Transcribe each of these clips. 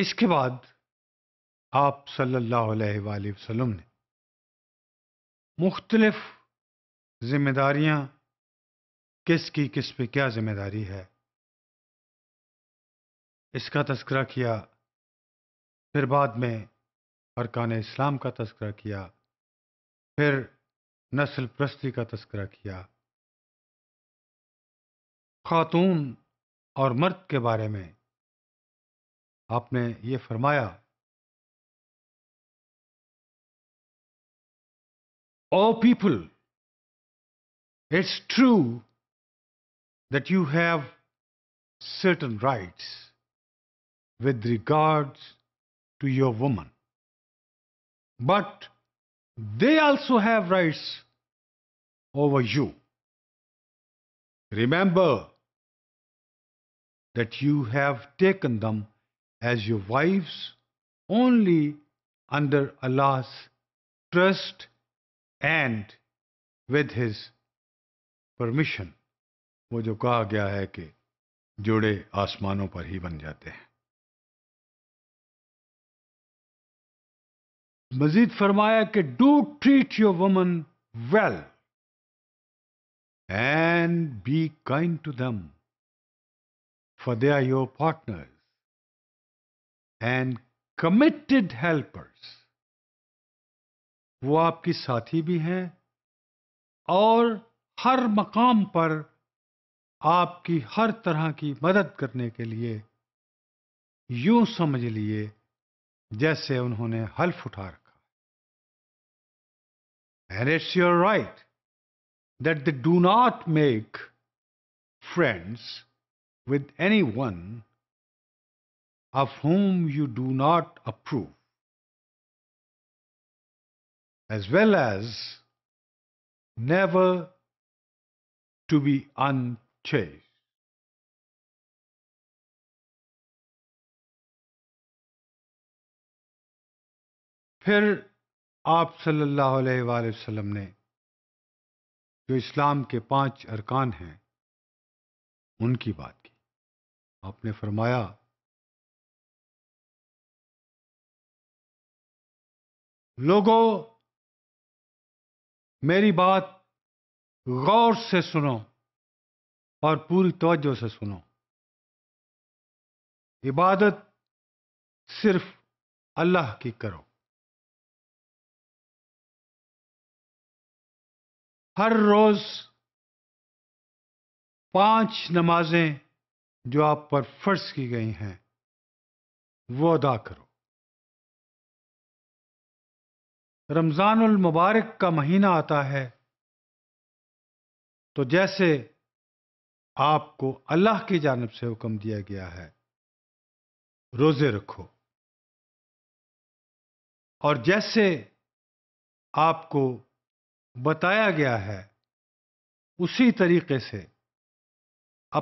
इसके बाद आप सल्लल्लाहु अलैहि वसल्लम ने मुख्तलफ जिम्मेदारियां किस की किस पे क्या जिम्मेदारी है इसका तस्करा किया फिर बाद में अरकान इस्लाम का तस्करा किया फिर नस्ल प्रस्ती का तस्करा किया खातून और मर्द के बारे में आपने people, it's true that you have certain rights with regards to your woman. But they also have rights over you. Remember that you have taken them as your wives only under Allah's trust and with His permission. وہ جو کہا گیا ہے کہ جوڑے آسمانوں پر ہی بن جاتے ہیں مزید فرمایا کہ do treat your women well and be kind to them for they are your partners and committed helpers वो आपकी साथी भी हैं और हर मकाम पर आपकी हर तरह की मदद करने के लिए यूं समझ लिए जैसे उन्होंने हल्फ उठा रखा and it's your right that they do not make friends with any one of whom you do not approve, as well as never to be unchaste. Phir aap sallallahu alaihi wa sallam ne जो इस्लाम के पांच अरकान हैं उनकी बात की आपने फरमाया लोगों मेरी बात गौर से सुनो और पूरी तवज्जो से सुनो इबादत सिर्फ अल्लाह की करो हर रोज पांच नमाजें जो आप पर फर्ज की गई हैं वो अदा करो रमज़ानुल मुबारक का महीना आता है तो जैसे आपको अल्लाह की जानब से हुक्म दिया गया है रोज़े रखो और जैसे आपको बताया गया है उसी तरीके से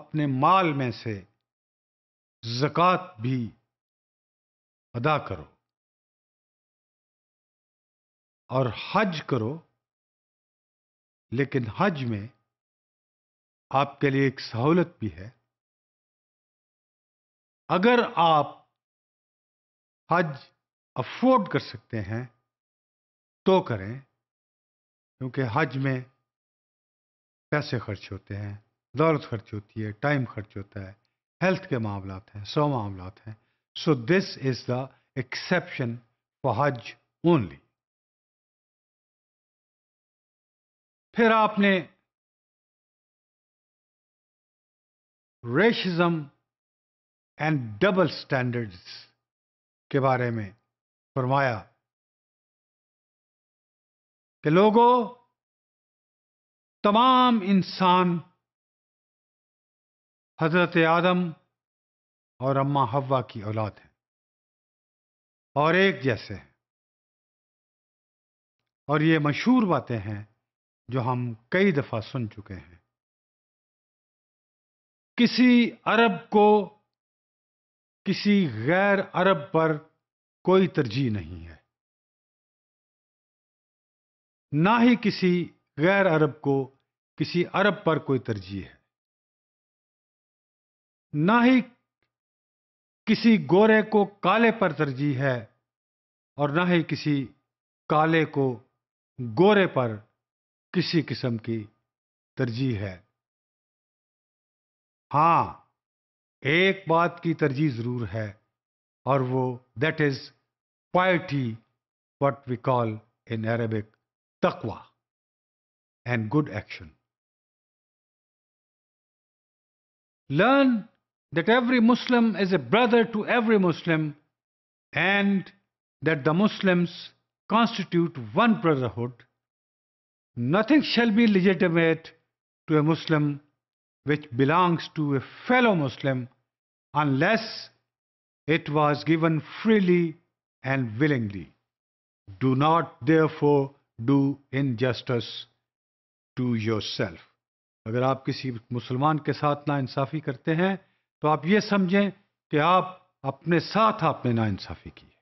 अपने माल में से ज़क़़त भी अदा करो और हज करो लेकिन हज में आपके लिए एक सहूलत भी है अगर आप हज अफोर्ड कर सकते हैं तो करें क्योंकि हज में पैसे खर्च होते हैं दौलत खर्च होती है टाइम खर्च होता है हेल्थ के मामला हैं सौ मामला हैं so this is the exception for Hajj only फिर आपने रेशिज्म एंड डबल स्टैंडर्ड्स के बारे में फरमाया कि लोगों तमाम इंसान हजरत आदम और अम्मा हवा की औलाद हैं और एक जैसे हैं और ये मशहूर बातें हैं जो हम कई दफ़ा सुन चुके हैं किसी अरब को किसी गैर अरब पर कोई तरजीह नहीं है ना ही किसी गैर अरब को किसी अरब पर कोई तरजीह है ना ही किसी गोरे को काले पर तरजीह है और ना ही किसी काले को गोरे पर किसी किस्म की तरजीह है हां एक बात की तरजीह जरूर है और वो that is piety what we call in Arabic taqwa and good action learn that every Muslim is a brother to every Muslim and that the Muslims constitute one brotherhood Nothing shall be legitimate to a Muslim which belongs to a fellow Muslim unless it was given freely and willingly. Do not therefore do injustice to yourself. agar aap kisi musliman ke sath na insafi karte hain to aap ye samjhein समझें aap apne sath aapne na insafi ki